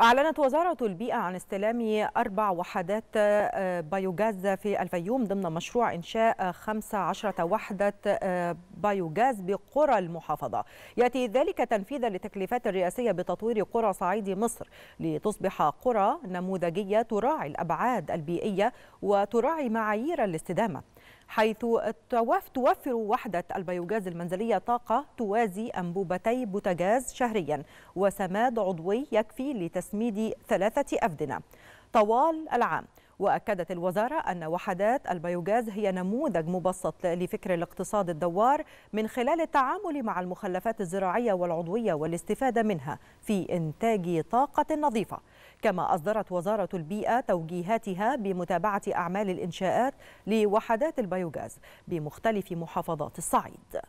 أعلنت وزارة البيئة عن استلام أربع وحدات آه، بايوغاز في الفيوم ضمن مشروع إنشاء 15 آه، وحدة آه، بايوغاز بقرى المحافظة يأتي ذلك تنفيذا لتكليفات الرئاسية بتطوير قرى صعيد مصر لتصبح قرى نموذجية تراعي الأبعاد البيئية وتراعي معايير الاستدامة حيث توفر وحدة البيوجاز المنزلية طاقة توازي أنبوبتي بوتاجاز شهريا وسماد عضوي يكفي لتسميد ثلاثة أفدنة طوال العام وأكدت الوزارة أن وحدات البيوجاز هي نموذج مبسط لفكر الاقتصاد الدوار من خلال التعامل مع المخلفات الزراعية والعضوية والاستفادة منها في إنتاج طاقة نظيفة كما أصدرت وزارة البيئة توجيهاتها بمتابعة أعمال الإنشاءات لوحدات البيوغاز بمختلف محافظات الصعيد